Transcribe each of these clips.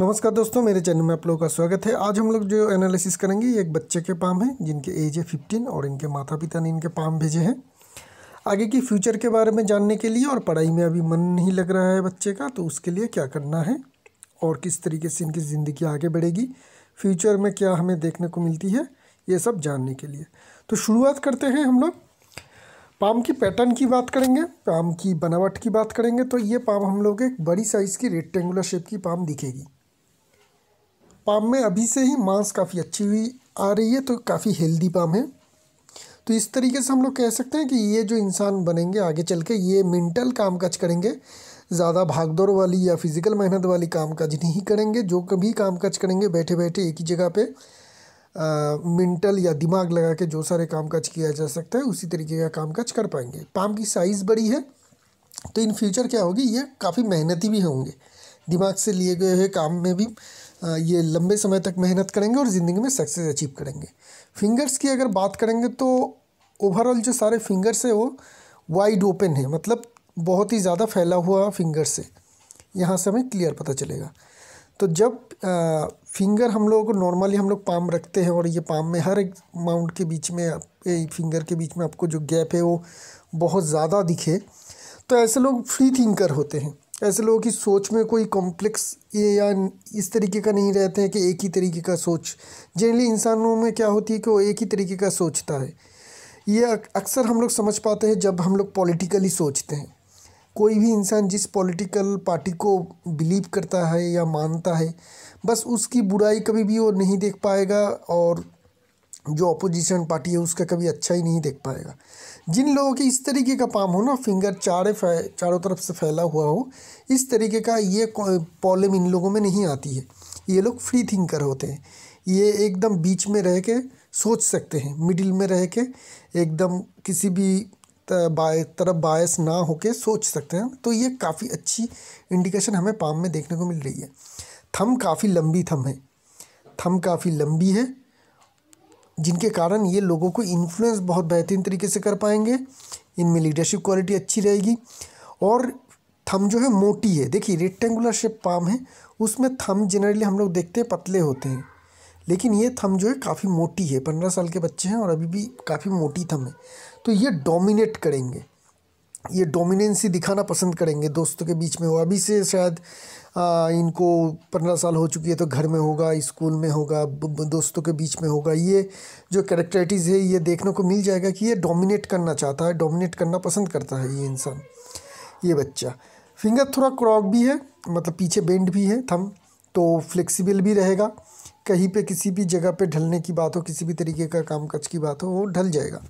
नमस्कार दोस्तों मेरे चैनल में आप लोगों का स्वागत है आज हम लोग जो एनालिसिस करेंगे ये एक बच्चे के पाम हैं जिनके एज है फिफ्टीन और इनके माता पिता ने इनके पाम भेजे हैं आगे की फ्यूचर के बारे में जानने के लिए और पढ़ाई में अभी मन नहीं लग रहा है बच्चे का तो उसके लिए क्या करना है और किस तरीके से इनकी ज़िंदगी आगे बढ़ेगी फ्यूचर में क्या हमें देखने को मिलती है ये सब जानने के लिए तो शुरुआत करते हैं हम लोग पाम की पैटर्न की बात करेंगे पाम की बनावट की बात करेंगे तो ये पाम हम लोग एक बड़ी साइज़ की रेक्टेंगुलर शेप की पाम दिखेगी पाम में अभी से ही मांस काफ़ी अच्छी हुई आ रही है तो काफ़ी हेल्दी पाम है तो इस तरीके से हम लोग कह सकते हैं कि ये जो इंसान बनेंगे आगे चल के ये मेंटल काम काज करेंगे ज़्यादा भागदौड़ वाली या फिज़िकल मेहनत वाली काम काज नहीं करेंगे जो कभी काम काज करेंगे बैठे बैठे एक ही जगह पे मेंटल या दिमाग लगा के जो सारे काम काज किया जा सकता है उसी तरीके का काम काज कर पाएंगे पाम की साइज़ बड़ी है तो इन फ्यूचर क्या होगी ये काफ़ी मेहनती भी होंगे दिमाग से लिए गए हुए काम में भी ये लंबे समय तक मेहनत करेंगे और ज़िंदगी में सक्सेस अचीव करेंगे फिंगर्स की अगर बात करेंगे तो ओवरऑल जो सारे फिंगर्स है वो वाइड ओपन है मतलब बहुत ही ज़्यादा फैला हुआ फिंगर्स है यहाँ से हमें क्लियर पता चलेगा तो जब आ, फिंगर हम लोगों को नॉर्मली हम लोग पाम रखते हैं और ये पाम में हर एक माउंट के बीच में फिंगर के बीच में आपको जो गैप है वो बहुत ज़्यादा दिखे तो ऐसे लोग फ्री थिंकर होते हैं ऐसे लोगों की सोच में कोई कॉम्प्लेक्स या इस तरीके का नहीं रहते हैं कि एक ही तरीके का सोच जनरली इंसानों में क्या होती है कि वो एक ही तरीके का सोचता है ये अक्सर हम लोग समझ पाते हैं जब हम लोग पॉलिटिकली सोचते हैं कोई भी इंसान जिस पॉलिटिकल पार्टी को बिलीव करता है या मानता है बस उसकी बुराई कभी भी वो नहीं देख पाएगा और जो अपोजिशन पार्टी है उसका कभी अच्छा ही नहीं देख पाएगा जिन लोगों के इस तरीके का पाम हो ना फिंगर चारे चारों तरफ से फैला हुआ हो इस तरीके का ये प्रॉब्लम इन लोगों में नहीं आती है ये लोग फ्री थिंकर होते हैं ये एकदम बीच में रह के सोच सकते हैं मिडिल में रह के एकदम किसी भी बाय तरफ बायस ना होके सोच सकते हैं तो ये काफ़ी अच्छी इंडिकेशन हमें पाम में देखने को मिल रही है थम काफ़ी लंबी थम है थम काफ़ी लंबी है जिनके कारण ये लोगों को इन्फ्लुएंस बहुत बेहतरीन तरीके से कर पाएंगे इनमें लीडरशिप क्वालिटी अच्छी रहेगी और थम जो है मोटी है देखिए रेक्टेंगुलर शेप पाम है उसमें थम जनरली हम लोग देखते हैं पतले होते हैं लेकिन ये थम जो है काफ़ी मोटी है पंद्रह साल के बच्चे हैं और अभी भी काफ़ी मोटी थम है तो ये डोमिनेट करेंगे ये डोमिनेंसी दिखाना पसंद करेंगे दोस्तों के बीच में वो अभी से शायद आ, इनको पंद्रह साल हो चुकी है तो घर में होगा स्कूल में होगा दोस्तों के बीच में होगा ये जो करेक्टरिटीज़ है ये देखने को मिल जाएगा कि ये डोमिनेट करना चाहता है डोमिनेट करना पसंद करता है ये इंसान ये बच्चा फिंगर थोड़ा क्रॉक भी है मतलब पीछे बेंड भी है थम तो फ्लेक्सिबल भी रहेगा कहीं पे किसी भी जगह पे ढलने की बात हो किसी भी तरीके का काज की बात हो वो ढल जाएगा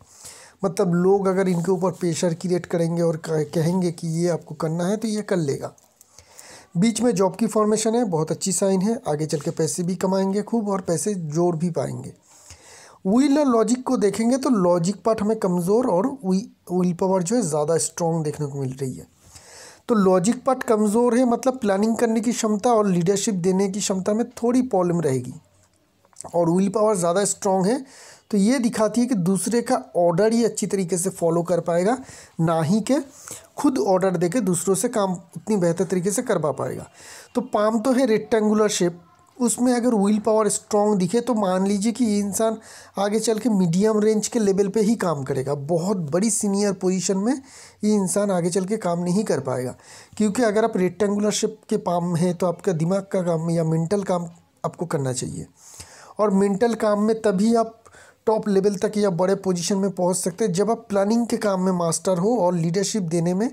मतलब लोग अगर इनके ऊपर प्रेशर क्रिएट करेंगे और कहेंगे कि ये आपको करना है तो ये कर लेगा बीच में जॉब की फॉर्मेशन है बहुत अच्छी साइन है आगे चल के पैसे भी कमाएंगे खूब और पैसे जोड़ भी पाएंगे व्हील और लॉजिक को देखेंगे तो लॉजिक पार्ट हमें कमज़ोर और व्हील पावर जो है ज़्यादा स्ट्रॉन्ग देखने को मिल रही है तो लॉजिक पार्ट कमज़ोर है मतलब प्लानिंग करने की क्षमता और लीडरशिप देने की क्षमता में थोड़ी प्रॉब्लम रहेगी और विल पावर ज़्यादा स्ट्रॉन्ग है तो ये दिखाती है कि दूसरे का ऑर्डर ही अच्छी तरीके से फॉलो कर पाएगा ना ही के खुद ऑर्डर देके दूसरों से काम उतनी बेहतर तरीके से करवा पाएगा तो पाम तो है रेक्टेंगुलर शेप उसमें अगर विल पावर स्ट्रॉन्ग दिखे तो मान लीजिए कि ये इंसान आगे चल के मीडियम रेंज के लेवल पे ही काम करेगा बहुत बड़ी सीनियर पोजीशन में ये इंसान आगे चल के काम नहीं कर पाएगा क्योंकि अगर आप रेक्टेंगुलर शेप के पाम हैं तो आपका दिमाग का काम या मेंटल काम आपको करना चाहिए और मेंटल काम में तभी आप टॉप लेवल तक या बड़े पोजीशन में पहुंच सकते हैं जब आप प्लानिंग के काम में मास्टर हो और लीडरशिप देने में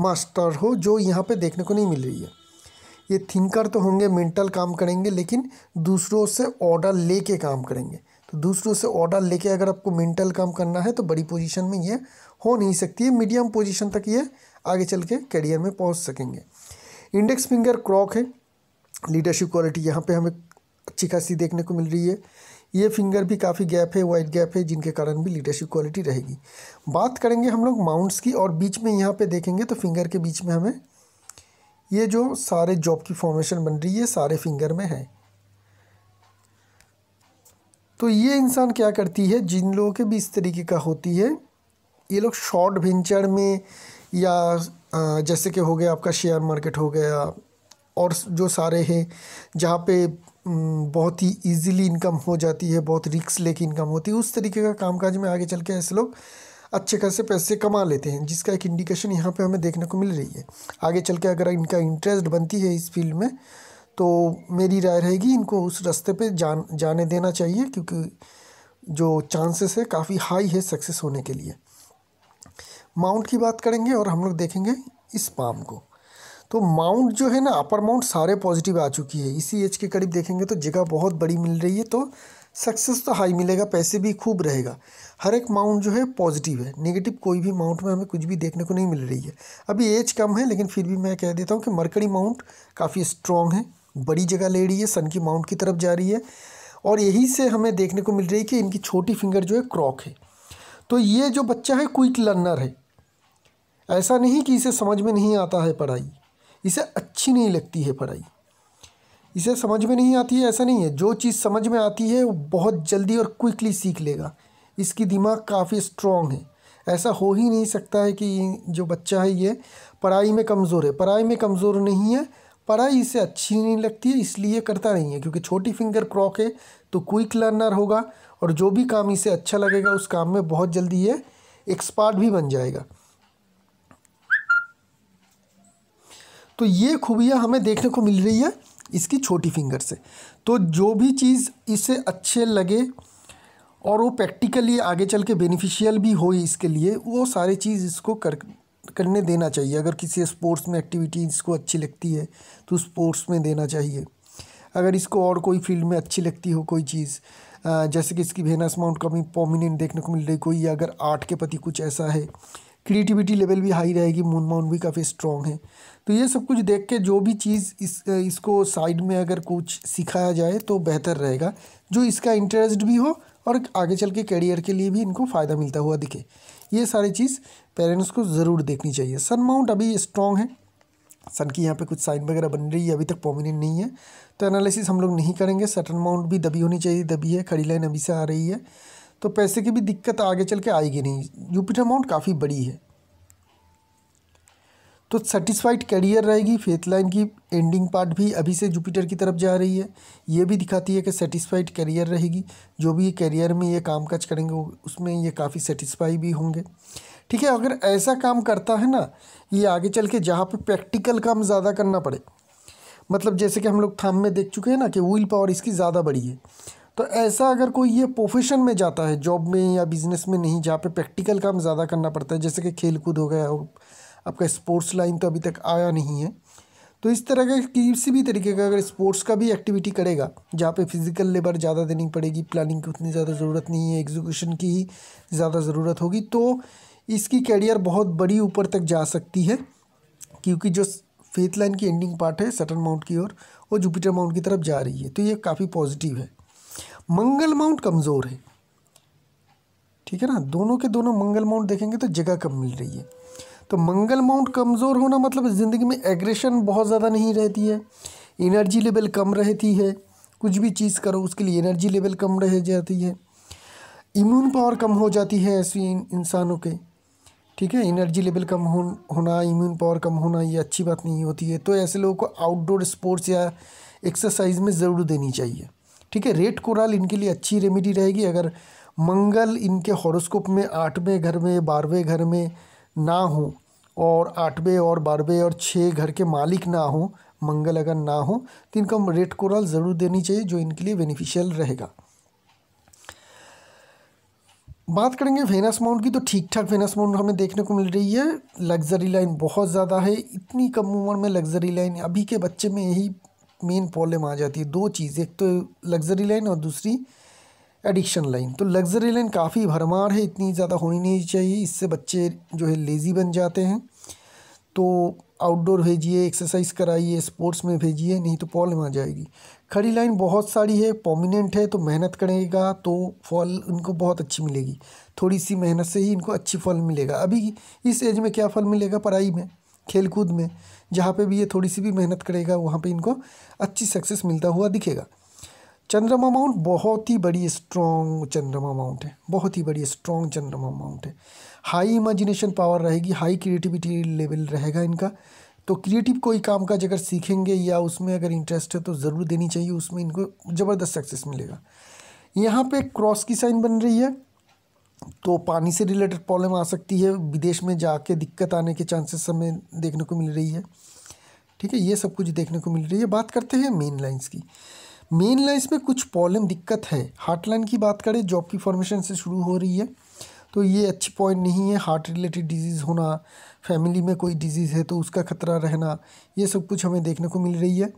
मास्टर हो जो यहाँ पे देखने को नहीं मिल रही है ये थिंकर तो होंगे मेंटल काम करेंगे लेकिन दूसरों से ऑर्डर लेके काम करेंगे तो दूसरों से ऑर्डर लेके अगर आपको मेंटल काम करना है तो बड़ी पोजीशन में ये हो नहीं सकती है मीडियम पोजीशन तक ये आगे चल के करियर में पहुंच सकेंगे इंडेक्स फिंगर क्रॉक है लीडरशिप क्वालिटी यहाँ पे हमें अच्छी खासी देखने को मिल रही है ये फिंगर भी काफ़ी गैप है वाइड गैप है जिनके कारण भी लीडरशिप क्वालिटी रहेगी बात करेंगे हम लोग माउंट्स की और बीच में यहाँ पे देखेंगे तो फिंगर के बीच में हमें ये जो सारे जॉब की फॉर्मेशन बन रही है सारे फिंगर में है तो ये इंसान क्या करती है जिन लोगों के भी इस तरीके का होती है ये लोग शॉर्ट वेंचर में या जैसे कि हो गया आपका शेयर मार्केट हो गया और जो सारे हैं जहाँ पे बहुत ही इजीली इनकम हो जाती है बहुत रिक्स लेके इनकम होती है उस तरीके का कामकाज में आगे चल के ऐसे लोग अच्छे खासे पैसे कमा लेते हैं जिसका एक इंडिकेशन यहाँ पे हमें देखने को मिल रही है आगे चल के अगर इनका इंटरेस्ट बनती है इस फील्ड में तो मेरी राय रहेगी इनको उस रास्ते पर जान जाने देना चाहिए क्योंकि जो चांसेस है काफ़ी हाई है सक्सेस होने के लिए माउंट की बात करेंगे और हम लोग देखेंगे इस पाम को तो माउंट जो है ना अपर माउंट सारे पॉजिटिव आ चुकी है इसी एज के करीब देखेंगे तो जगह बहुत बड़ी मिल रही है तो सक्सेस तो हाई मिलेगा पैसे भी खूब रहेगा हर एक माउंट जो है पॉजिटिव है नेगेटिव कोई भी माउंट में हमें कुछ भी देखने को नहीं मिल रही है अभी एज कम है लेकिन फिर भी मैं कह देता हूँ कि मरकड़ी माउंट काफ़ी स्ट्रॉन्ग है बड़ी जगह ले रही है सन की माउंट की तरफ जा रही है और यही से हमें देखने को मिल रही है कि इनकी छोटी फिंगर जो है क्रॉक है तो ये जो बच्चा है क्विक लर्नर है ऐसा नहीं कि इसे समझ में नहीं आता है पढ़ाई इसे अच्छी नहीं लगती है पढ़ाई इसे समझ में नहीं आती है ऐसा नहीं है जो चीज़ समझ में आती है वो बहुत जल्दी और क्विकली सीख लेगा इसकी दिमाग काफ़ी स्ट्रॉन्ग है ऐसा हो ही नहीं सकता है कि जो बच्चा है ये पढ़ाई में कमज़ोर है पढ़ाई में कमज़ोर नहीं है पढ़ाई इसे अच्छी नहीं लगती है इसलिए करता नहीं है क्योंकि छोटी फिंगर क्रॉक है तो क्विक लर्नर होगा और जो भी काम इसे अच्छा लगेगा उस काम में बहुत जल्दी ये एक्सपर्ट भी बन जाएगा तो ये खूबियाँ हमें देखने को मिल रही है इसकी छोटी फिंगर से तो जो भी चीज़ इसे अच्छे लगे और वो प्रैक्टिकली आगे चल के बेनिफिशियल भी हो इसके लिए वो सारे चीज़ इसको कर करने देना चाहिए अगर किसी स्पोर्ट्स में एक्टिविटी इसको अच्छी लगती है तो स्पोर्ट्स में देना चाहिए अगर इसको और कोई फील्ड में अच्छी लगती हो कोई चीज़ जैसे कि इसकी भेनास माउंट कमी पॉमिनेंट देखने को मिल रही कोई अगर आर्ट के प्रति कुछ ऐसा है क्रिएटिविटी लेवल भी हाई रहेगी मून माउन भी काफ़ी स्ट्रॉन्ग है तो ये सब कुछ देख के जो भी चीज़ इस इसको साइड में अगर कुछ सिखाया जाए तो बेहतर रहेगा जो इसका इंटरेस्ट भी हो और आगे चल के करियर के लिए भी इनको फ़ायदा मिलता हुआ दिखे ये सारी चीज़ पेरेंट्स को ज़रूर देखनी चाहिए सन माउंट अभी स्ट्रॉन्ग है सन की यहाँ पे कुछ साइन वगैरह बन रही है अभी तक प्रोमिनेंट नहीं है तो एनालिसिस हम लोग नहीं करेंगे सटन माउंट भी दबी होनी चाहिए दबी है खड़ी लाइन अभी से आ रही है तो पैसे की भी दिक्कत आगे चल के आएगी नहीं जुपिटर अमाउंट काफ़ी बड़ी है तो सेटिस्फाइड कैरियर रहेगी फेथ लाइन की एंडिंग पार्ट भी अभी से जुपिटर की तरफ जा रही है ये भी दिखाती है कि सेटिस्फाइड कैरियर रहेगी जो भी ये कैरियर में ये काम काज करेंगे उसमें ये काफ़ी सेटिस्फाई भी होंगे ठीक है अगर ऐसा काम करता है ना ये आगे चल के जहाँ पे प्रैक्टिकल काम ज़्यादा करना पड़े मतलब जैसे कि हम लोग थाम में देख चुके हैं ना कि व्हील पावर इसकी ज़्यादा बड़ी है तो ऐसा अगर कोई ये प्रोफेशन में जाता है जॉब में या बिज़नेस में नहीं जहाँ पे प्रैक्टिकल काम ज़्यादा करना पड़ता है जैसे कि खेल कूद हो गया आपका स्पोर्ट्स लाइन तो अभी तक आया नहीं है तो इस तरह का किसी भी तरीके का अगर स्पोर्ट्स का भी एक्टिविटी करेगा जहाँ पे फिज़िकल लेबर ज़्यादा देनी पड़ेगी प्लानिंग की उतनी ज़्यादा ज़रूरत नहीं है एग्जीक्यूशन की ही ज़्यादा ज़रूरत होगी तो इसकी कैरियर बहुत बड़ी ऊपर तक जा सकती है क्योंकि जो फेथ लाइन की एंडिंग पार्ट है सटन माउंट की ओर वो जुपिटर माउंट की तरफ जा रही है तो ये काफ़ी पॉजिटिव है मंगल माउंट कमज़ोर है ठीक है ना दोनों के दोनों मंगल माउंट देखेंगे तो जगह कम मिल रही है तो मंगल माउंट कमज़ोर होना मतलब ज़िंदगी में एग्रेशन बहुत ज़्यादा नहीं रहती है एनर्जी लेवल कम रहती है कुछ भी चीज़ करो उसके लिए एनर्जी लेवल कम रह जाती है इम्यून पावर कम हो जाती है ऐसे इंसानों के ठीक है एनर्जी लेवल कम हो होना इम्यून पावर कम होना ये अच्छी बात नहीं होती है तो ऐसे लोगों को आउटडोर स्पोर्ट्स या एक्सरसाइज में ज़रूर देनी चाहिए ठीक है रेड कोराल इनके लिए अच्छी रेमेडी रहेगी अगर मंगल इनके हॉरोस्कोप में आठवें घर में बारहवें घर में ना हो और आठवें और बारहवें और छः घर के मालिक ना हो मंगल अगर ना हो तो इनका रेड कोराल ज़रूर देनी चाहिए जो इनके लिए बेनिफिशियल रहेगा बात करेंगे वेनस माउंट की तो ठीक ठाक वेनस माउंट हमें देखने को मिल रही है लग्जरी लाइन बहुत ज़्यादा है इतनी कम उम्र में लग्जरी लाइन अभी के बच्चे में यही मेन प्रॉब्लम आ जाती है दो चीज़ एक तो लग्जरी लाइन और दूसरी एडिक्शन लाइन तो लग्जरी लाइन काफ़ी भरमार है इतनी ज़्यादा होनी नहीं चाहिए इससे बच्चे जो है लेज़ी बन जाते हैं तो आउटडोर भेजिए एक्सरसाइज कराइए स्पोर्ट्स में भेजिए नहीं तो प्रॉब्लम आ जाएगी खड़ी लाइन बहुत सारी है पॉमिनेंट है तो मेहनत करेगा तो फल इनको बहुत अच्छी मिलेगी थोड़ी सी मेहनत से ही इनको अच्छी फल मिलेगा अभी इस एज में क्या फल मिलेगा पढ़ाई में खेल कूद में जहाँ पे भी ये थोड़ी सी भी मेहनत करेगा वहाँ पे इनको अच्छी सक्सेस मिलता हुआ दिखेगा चंद्रमा माउंट बहुत ही बड़ी स्ट्रॉन्ग चंद्रमा माउंट है बहुत ही बड़ी स्ट्रॉन्ग चंद्रमा माउंट है हाई इमेजिनेशन पावर रहेगी हाई क्रिएटिविटी लेवल रहेगा इनका तो क्रिएटिव कोई काम काज अगर सीखेंगे या उसमें अगर इंटरेस्ट है तो ज़रूर देनी चाहिए उसमें इनको ज़बरदस्त सक्सेस मिलेगा यहाँ पे क्रॉस की साइन बन रही है तो पानी से रिलेटेड प्रॉब्लम आ सकती है विदेश में जाके दिक्कत आने के चांसेस हमें देखने को मिल रही है ठीक है ये सब कुछ देखने को मिल रही है बात करते हैं मेन लाइन्स की मेन लाइन्स में कुछ प्रॉब्लम दिक्कत है हार्ट लाइन की बात करें जॉब की फॉर्मेशन से शुरू हो रही है तो ये अच्छी पॉइंट नहीं है हार्ट रिलेटेड डिजीज़ होना फैमिली में कोई डिजीज़ है तो उसका खतरा रहना ये सब कुछ हमें देखने को मिल रही है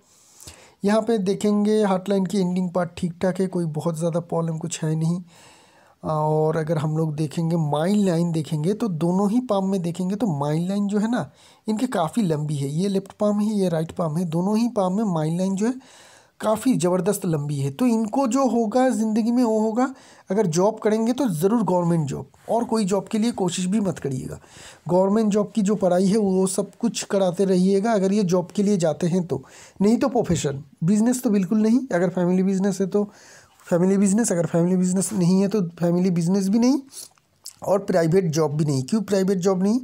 यहाँ पे देखेंगे हार्ट लाइन की एंडिंग पार्ट ठीक ठाक है कोई बहुत ज़्यादा प्रॉब्लम कुछ है नहीं और अगर हम लोग देखेंगे माइल लाइन देखेंगे तो दोनों ही पाम में देखेंगे तो माइल लाइन जो है ना इनके काफ़ी लंबी है ये लेफ्ट पाम है ये राइट पाम है दोनों ही पाम में माइल लाइन जो है काफ़ी ज़बरदस्त लंबी है तो इनको जो होगा ज़िंदगी में वो होगा अगर जॉब करेंगे तो ज़रूर गवर्नमेंट जॉब और कोई जॉब के लिए कोशिश भी मत करिएगा गवर्नमेंट जॉब की जो पढ़ाई है वो सब कुछ कराते रहिएगा अगर ये जॉब के लिए जाते हैं तो नहीं तो प्रोफेशन बिज़नेस तो बिल्कुल नहीं अगर फैमिली बिज़नेस है तो फैमिली बिजनेस अगर फैमिली बिजनेस नहीं है तो फैमिली बिजनेस भी नहीं और प्राइवेट जॉब भी नहीं क्यों प्राइवेट जॉब नहीं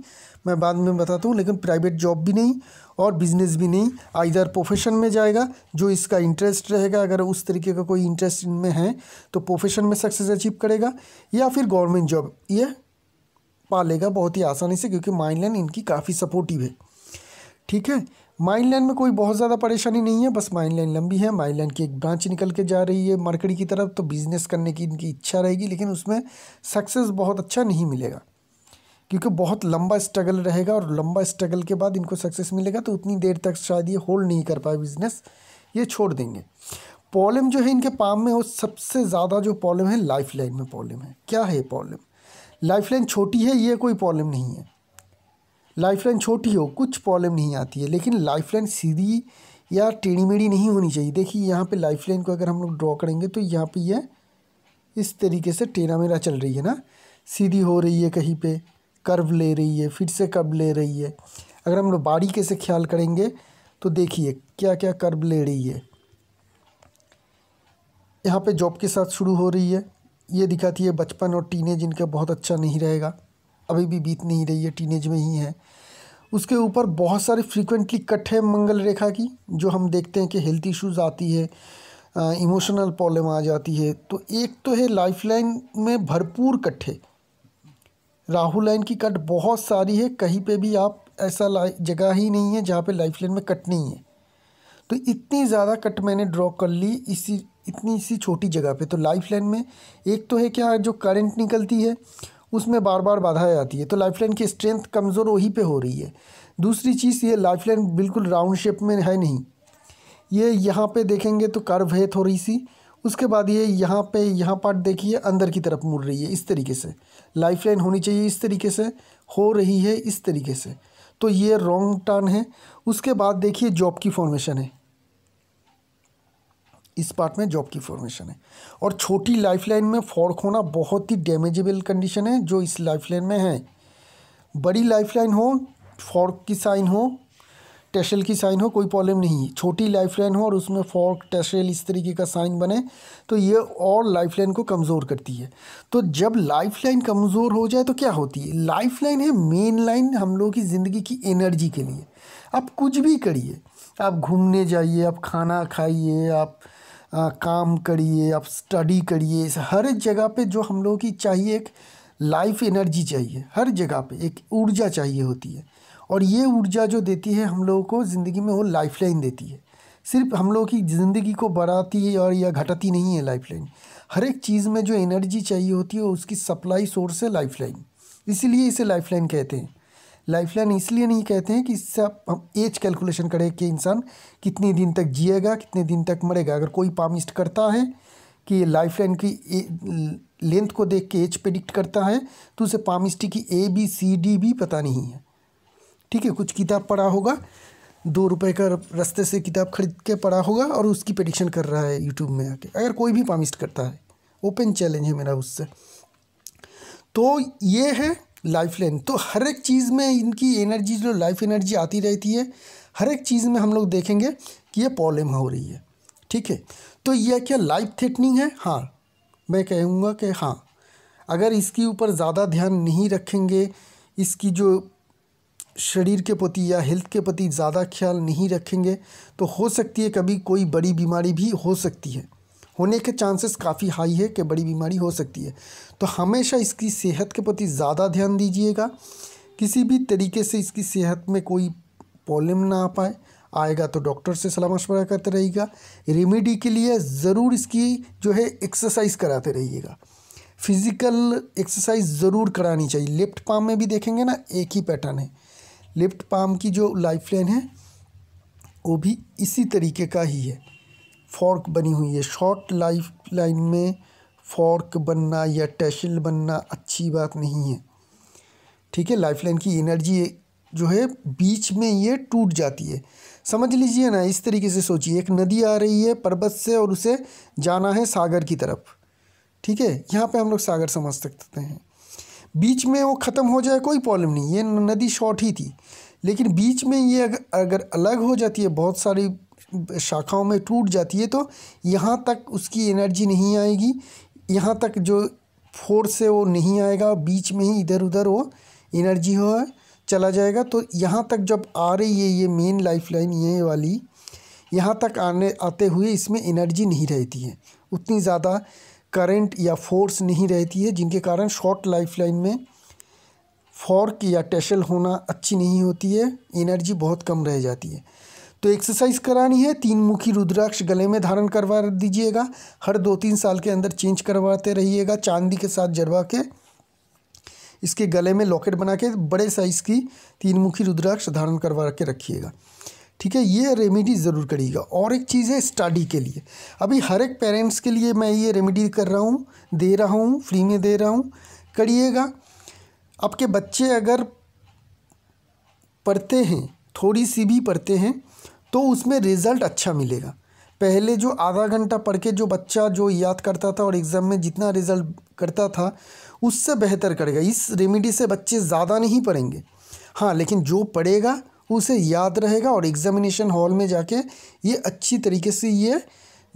मैं बाद में बताता हूँ लेकिन प्राइवेट जॉब भी नहीं और बिजनेस भी नहीं आइधर प्रोफेशन में जाएगा जो इसका इंटरेस्ट रहेगा अगर उस तरीके का कोई इंटरेस्ट इनमें है तो प्रोफेशन में सक्सेस अचीव करेगा या फिर गवर्नमेंट जॉब ये पा लेगा बहुत ही आसानी से क्योंकि माइंड लाइन इनकी काफ़ी सपोर्टिव है ठीक है माइन लाइन में कोई बहुत ज़्यादा परेशानी नहीं है बस माइन लाइन लंबी है माइन लाइन की एक ब्रांच निकल के जा रही है मरकड़ी की तरफ तो बिज़नेस करने की इनकी इच्छा रहेगी लेकिन उसमें सक्सेस बहुत अच्छा नहीं मिलेगा क्योंकि बहुत लंबा स्ट्रगल रहेगा और लंबा स्ट्रगल के बाद इनको सक्सेस मिलेगा तो उतनी देर तक शायद ये होल्ड नहीं कर पाए बिज़नेस ये छोड़ देंगे प्रॉब्लम जो है इनके पाम में वो सबसे ज़्यादा जो प्रॉब्लम है लाइफ लाइन में प्रॉब्लम है क्या है प्रॉब्लम लाइफ लाइन छोटी है ये कोई प्रॉब्लम नहीं है लाइफलाइन छोटी हो कुछ प्रॉब्लम नहीं आती है लेकिन लाइफलाइन सीधी या टेढ़ी मेढ़ी नहीं होनी चाहिए देखिए यहाँ पे लाइफलाइन को अगर हम लोग ड्रॉ करेंगे तो यहाँ पे यह इस तरीके से टेढ़ा मेढ़ा चल रही है ना सीधी हो रही है कहीं पे कर्व ले रही है फिर से कर्व ले रही है अगर हम लोग बारीके से ख्याल करेंगे तो देखिए क्या क्या कर्व ले रही है यहाँ पे जॉब के साथ शुरू हो रही है ये दिखाती है बचपन और टीनेज इनका बहुत अच्छा नहीं रहेगा अभी भी बीत नहीं रही है टीनेज में ही है उसके ऊपर बहुत सारे फ्रीक्वेंटली कट है मंगल रेखा की जो हम देखते हैं कि हेल्थ इश्यूज़ आती है इमोशनल प्रॉब्लम आ जाती है तो एक तो है लाइफ लाइन में भरपूर कट है राहु लाइन की कट बहुत सारी है कहीं पे भी आप ऐसा जगह ही नहीं है जहाँ पे लाइफ लाइन में कट नहीं है तो इतनी ज़्यादा कट मैंने ड्रॉ कर ली इसी इतनी सी छोटी जगह पे तो लाइफ लाइन में एक तो है क्या जो करंट निकलती है उसमें बार बार बाधाएं आती है तो लाइफलाइन की स्ट्रेंथ कमज़ोर वहीं पे हो रही है दूसरी चीज़ ये लाइफलाइन बिल्कुल राउंड शेप में है नहीं ये यहाँ पे देखेंगे तो कर्व है थोड़ी सी उसके बाद ये यहाँ पे यहाँ पार्ट देखिए अंदर की तरफ मुड़ रही है इस तरीके से लाइफलाइन होनी चाहिए इस तरीके से हो रही है इस तरीके से तो ये रॉन्ग टर्न है उसके बाद देखिए जॉब की फॉर्मेशन है इस पार्ट में जॉब की फॉर्मेशन है और छोटी लाइफलाइन में फॉर्क होना बहुत ही डैमेजेबल कंडीशन है जो इस लाइफलाइन में है बड़ी लाइफलाइन हो फॉर्क की साइन हो टेशल की साइन हो कोई प्रॉब्लम नहीं छोटी लाइफ लाइन हो और उसमें फॉर्क टेशल इस तरीके का साइन बने तो ये और लाइफ लाइन को कमज़ोर करती है तो जब लाइफ लाइन कमज़ोर हो जाए तो क्या होती है लाइफ लाइन है मेन लाइन हम लोगों की ज़िंदगी की एनर्जी के लिए आप कुछ भी करिए आप घूमने जाइए आप खाना खाइए आप आ, काम करिए आप स्टडी करिए हर एक जगह पे जो हम लोगों की चाहिए एक लाइफ एनर्जी चाहिए हर जगह पे एक ऊर्जा चाहिए होती है और ये ऊर्जा जो देती है हम लोगों को ज़िंदगी में वो लाइफ लाइन देती है सिर्फ हम लोगों की ज़िंदगी को बढ़ाती है और या घटाती नहीं है लाइफ लाइन हर एक चीज़ में जो एनर्जी चाहिए होती है उसकी सप्लाई सोर्स है लाइफ लाइन इसीलिए इसे लाइफ लाइन कहते हैं लाइफलाइन इसलिए नहीं कहते हैं कि इससे हम एज कैलकुलेशन करें कि इंसान कितने दिन तक जिएगा कितने दिन तक मरेगा अगर कोई पामिस्ट करता है कि लाइफलाइन की लेंथ को देख के एज प्रडिक्ट करता है तो उसे पामिस्टी की ए बी सी डी भी पता नहीं है ठीक है कुछ किताब पढ़ा होगा दो रुपए का रास्ते से किताब खरीद के पढ़ा होगा और उसकी प्रडिक्शन कर रहा है यूट्यूब में आके अगर कोई भी पामिस्ट करता है ओपन चैलेंज है मेरा उससे तो ये है लाइफ लाइन तो हर एक चीज़ में इनकी एनर्जी जो लाइफ एनर्जी आती रहती है हर एक चीज़ में हम लोग देखेंगे कि ये प्रॉब्लम हो रही है ठीक है तो यह क्या लाइफ थ्रेटनिंग है हाँ मैं कहूँगा कि हाँ अगर इसके ऊपर ज़्यादा ध्यान नहीं रखेंगे इसकी जो शरीर के प्रति या हेल्थ के प्रति ज़्यादा ख्याल नहीं रखेंगे तो हो सकती है कभी कोई बड़ी बीमारी भी हो सकती है होने के चांसेस काफ़ी हाई है कि बड़ी बीमारी हो सकती है तो हमेशा इसकी सेहत के प्रति ज़्यादा ध्यान दीजिएगा किसी भी तरीके से इसकी सेहत में कोई प्रॉब्लम ना आ पाए आएगा तो डॉक्टर से सलाह मशवरा करते रहिएगा रेमेडी के लिए ज़रूर इसकी जो है एक्सरसाइज कराते रहिएगा फिज़िकल एक्सरसाइज ज़रूर करानी चाहिए लेफ्ट पाम में भी देखेंगे ना एक ही पैटर्न है लेफ्ट पाम की जो लाइफ लाइन है वो भी इसी तरीके का ही है फॉर्क बनी हुई है शॉर्ट लाइफ लाइन में फॉर्क बनना या टैशल बनना अच्छी बात नहीं है ठीक है लाइफ लाइन की एनर्जी जो है बीच में ये टूट जाती है समझ लीजिए ना इस तरीके से सोचिए एक नदी आ रही है पर्वत से और उसे जाना है सागर की तरफ ठीक है यहाँ पे हम लोग सागर समझ सकते हैं बीच में वो ख़त्म हो जाए कोई प्रॉब्लम नहीं ये नदी शॉर्ट ही थी लेकिन बीच में ये अगर अलग हो जाती है बहुत सारी शाखाओं में टूट जाती है तो यहाँ तक उसकी एनर्जी नहीं आएगी यहाँ तक जो फोर्स है वो नहीं आएगा बीच में ही इधर उधर वो एनर्जी हो चला जाएगा तो यहाँ तक जब आ रही है ये मेन लाइफ लाइन ये वाली यहाँ तक आने आते हुए इसमें एनर्जी नहीं रहती है उतनी ज़्यादा करंट या फोर्स नहीं रहती है जिनके कारण शॉर्ट लाइफ लाइन में फॉर्क या टेशल होना अच्छी नहीं होती है एनर्जी बहुत कम रह जाती है तो एक्सरसाइज करानी है तीन मुखी रुद्राक्ष गले में धारण करवा दीजिएगा हर दो तीन साल के अंदर चेंज करवाते रहिएगा चांदी के साथ जड़वा के इसके गले में लॉकेट बना के बड़े साइज़ की तीन मुखी रुद्राक्ष धारण करवा के रखिएगा ठीक है ये रेमेडी ज़रूर करिएगा और एक चीज़ है स्टडी के लिए अभी हर एक पेरेंट्स के लिए मैं ये रेमेडी कर रहा हूँ दे रहा हूँ फ्री में दे रहा हूँ करिएगा आपके बच्चे अगर पढ़ते हैं थोड़ी सी भी पढ़ते हैं तो उसमें रिज़ल्ट अच्छा मिलेगा पहले जो आधा घंटा पढ़ के जो बच्चा जो याद करता था और एग्ज़ाम में जितना रिज़ल्ट करता था उससे बेहतर करेगा इस रेमेडी से बच्चे ज़्यादा नहीं पढ़ेंगे हाँ लेकिन जो पढ़ेगा उसे याद रहेगा और एग्ज़ामिनेशन हॉल में जाके ये अच्छी तरीके से ये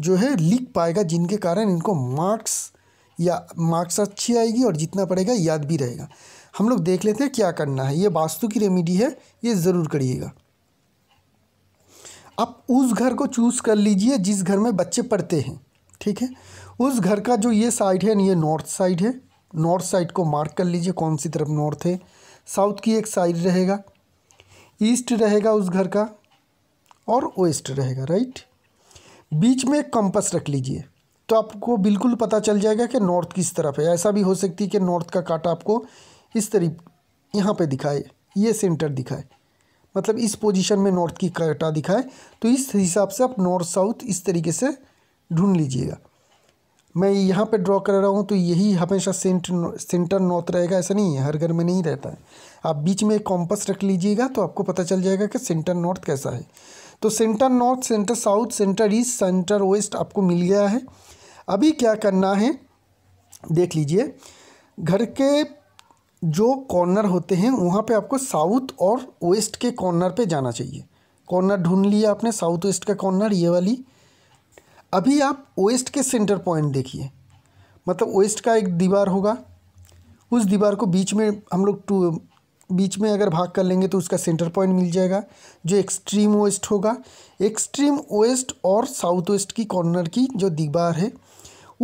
जो है लिख पाएगा जिनके कारण इनको मार्क्स या मार्क्स अच्छी आएगी और जितना पड़ेगा याद भी रहेगा हम लोग देख लेते हैं क्या करना है ये वास्तु की रेमिडी है ये ज़रूर करिएगा आप उस घर को चूज़ कर लीजिए जिस घर में बच्चे पढ़ते हैं ठीक है उस घर का जो ये साइड है ये नॉर्थ साइड है नॉर्थ साइड को मार्क कर लीजिए कौन सी तरफ नॉर्थ है साउथ की एक साइड रहेगा ईस्ट रहेगा उस घर का और वेस्ट रहेगा राइट बीच में एक कंपस रख लीजिए तो आपको बिल्कुल पता चल जाएगा कि नॉर्थ किस तरफ है ऐसा भी हो सकती है कि नॉर्थ का काटा आपको इस तरीके यहाँ पे दिखाए ये सेंटर दिखाए मतलब इस पोजीशन में नॉर्थ की कटा दिखाए तो इस हिसाब से आप नॉर्थ साउथ इस तरीके से ढूंढ लीजिएगा मैं यहाँ पे ड्रॉ कर रहा हूँ तो यही हमेशा सेंट सेंटर नॉर्थ रहेगा ऐसा नहीं है हर घर में नहीं रहता है आप बीच में एक कॉम्पस रख लीजिएगा तो आपको पता चल जाएगा कि सेंटर नॉर्थ कैसा है तो centre north centre south centre east centre west आपको मिल गया है अभी क्या करना है देख लीजिए घर के जो कॉर्नर होते हैं वहाँ पे आपको साउथ और वेस्ट के कॉर्नर पे जाना चाहिए कॉर्नर ढूंढ लिया आपने साउथ वेस्ट का कॉर्नर ये वाली अभी आप वेस्ट के सेंटर पॉइंट देखिए मतलब वेस्ट का एक दीवार होगा उस दीवार को बीच में हम लोग टू बीच में अगर भाग कर लेंगे तो उसका सेंटर पॉइंट मिल जाएगा जो एक्सट्रीम वेस्ट होगा एक्सट्रीम वेस्ट और साउथ वेस्ट की कॉर्नर की जो दीवार है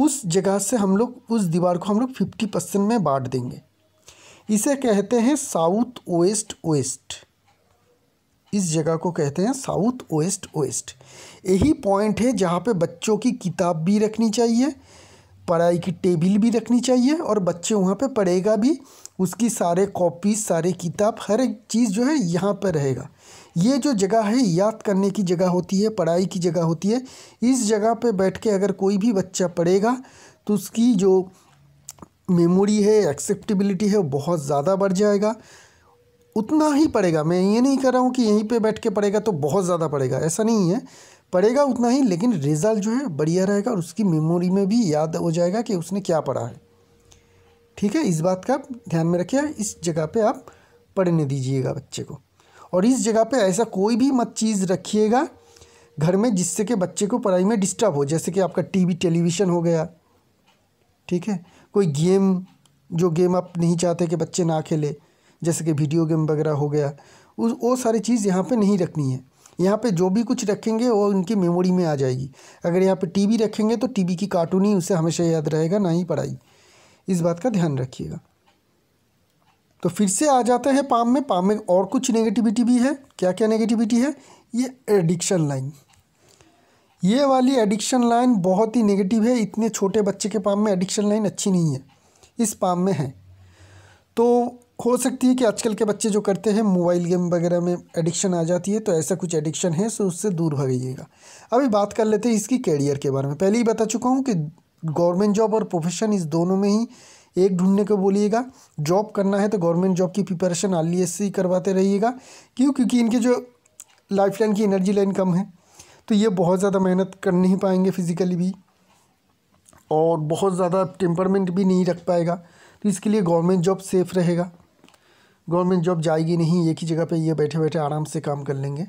उस जगह से हम लोग उस दीवार को हम लोग फिफ्टी परसेंट में बांट देंगे इसे कहते हैं साउथ वेस्ट वेस्ट इस जगह को कहते हैं साउथ वेस्ट वेस्ट यही पॉइंट है जहाँ पे बच्चों की किताब भी रखनी चाहिए पढ़ाई की टेबल भी रखनी चाहिए और बच्चे वहाँ पे पढ़ेगा भी उसकी सारे कॉपी सारे किताब हर एक चीज़ जो है यहाँ पर रहेगा ये जो जगह है याद करने की जगह होती है पढ़ाई की जगह होती है इस जगह पे बैठ के अगर कोई भी बच्चा पढ़ेगा तो उसकी जो मेमोरी है एक्सेप्टेबिलिटी है बहुत ज़्यादा बढ़ जाएगा उतना ही पड़ेगा मैं ये नहीं कर रहा हूँ कि यहीं पे बैठ के पड़ेगा तो बहुत ज़्यादा पड़ेगा ऐसा नहीं है पड़ेगा उतना ही लेकिन रिज़ल्ट जो है बढ़िया रहेगा और उसकी मेमोरी में भी याद हो जाएगा कि उसने क्या पढ़ा है ठीक है इस बात का ध्यान में रखिए इस जगह पर आप पढ़ने दीजिएगा बच्चे को और इस जगह पर ऐसा कोई भी मत चीज़ रखिएगा घर में जिससे कि बच्चे को पढ़ाई में डिस्टर्ब हो जैसे कि आपका टीवी टेलीविज़न हो गया ठीक है कोई गेम जो गेम आप नहीं चाहते कि बच्चे ना खेले जैसे कि वीडियो गेम वगैरह हो गया उस वो सारी चीज़ यहाँ पे नहीं रखनी है यहाँ पे जो भी कुछ रखेंगे वो उनकी मेमोरी में आ जाएगी अगर यहाँ पे टीवी रखेंगे तो टीवी की कार्टून ही उसे हमेशा याद रहेगा ना ही पढ़ाई इस बात का ध्यान रखिएगा तो फिर से आ जाते हैं पाम में पाम में और कुछ नेगेटिविटी भी है क्या क्या नेगेटिविटी है ये एडिक्शन लाइन ये वाली एडिक्शन लाइन बहुत ही नेगेटिव है इतने छोटे बच्चे के पाम में एडिक्शन लाइन अच्छी नहीं है इस पाम में है तो हो सकती है कि आजकल के बच्चे जो करते हैं मोबाइल गेम वगैरह में एडिक्शन आ जाती है तो ऐसा कुछ एडिक्शन है सो उससे दूर भगाइएगा अभी बात कर लेते हैं इसकी कैरियर के बारे में पहले ही बता चुका हूँ कि गवर्नमेंट जॉब और प्रोफेशन इस दोनों में ही एक ढूंढने को बोलिएगा जॉब करना है तो गवर्नमेंट जॉब की प्रिपरेशन आलिए करवाते रहिएगा क्यों क्योंकि इनके जो लाइफ लाइन की एनर्जी लाइन कम है तो ये बहुत ज़्यादा मेहनत कर नहीं पाएंगे फ़िज़िकली भी और बहुत ज़्यादा टेम्परमेंट भी नहीं रख पाएगा तो इसके लिए गवर्नमेंट जॉब सेफ़ रहेगा गवर्नमेंट जॉब जाएगी नहीं एक ही जगह पे ये बैठे बैठे आराम से काम कर लेंगे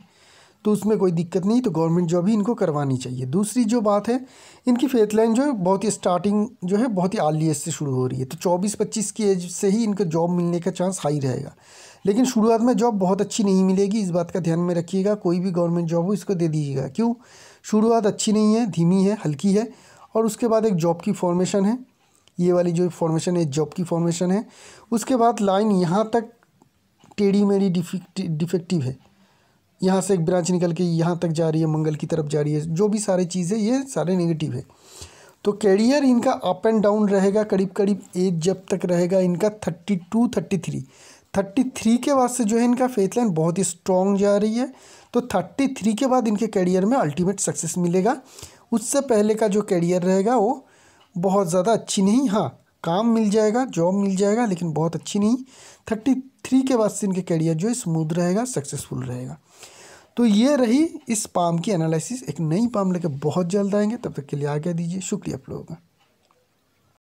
तो उसमें कोई दिक्कत नहीं तो गवर्नमेंट जॉब ही इनको करवानी चाहिए दूसरी जो बात है इनकी फेथ लाइन जो है बहुत ही स्टार्टिंग जो है बहुत ही आर्ली एज से शुरू हो रही है तो चौबीस पच्चीस की एज से ही इनको जॉब मिलने का चांस हाई रहेगा लेकिन शुरुआत में जॉब बहुत अच्छी नहीं मिलेगी इस बात का ध्यान में रखिएगा कोई भी गवर्नमेंट जॉब हो इसको दे दीजिएगा क्यों शुरुआत अच्छी नहीं है धीमी है हल्की है और उसके बाद एक जॉब की फॉर्मेशन है ये वाली जो फॉर्मेशन है जॉब की फॉर्मेशन है उसके बाद लाइन यहाँ तक टेढ़ी मेढ़ी डिफेक्टिव है यहाँ से एक ब्रांच निकल के यहाँ तक जा रही है मंगल की तरफ जा रही है जो भी चीज़ चीज़ें ये सारे नेगेटिव है तो कैरियर इनका अप एंड डाउन रहेगा करीब करीब एज जब तक रहेगा इनका thirty two thirty three thirty three के बाद से जो है इनका फेथ लाइन बहुत ही स्ट्रॉन्ग जा रही है तो थर्टी थ्री के बाद इनके करियर में अल्टीमेट सक्सेस मिलेगा उससे पहले का जो करियर रहेगा वो बहुत ज़्यादा अच्छी नहीं हाँ काम मिल जाएगा जॉब मिल जाएगा लेकिन बहुत अच्छी नहीं थर्टी थ्री के बाद से इनके करियर जो है स्मूथ रहेगा सक्सेसफुल रहेगा तो ये रही इस पाम की एनालिसिस एक नई पाम लेकर बहुत जल्द आएंगे तब तक के लिए आगे दीजिए शुक्रिया आप लोगों का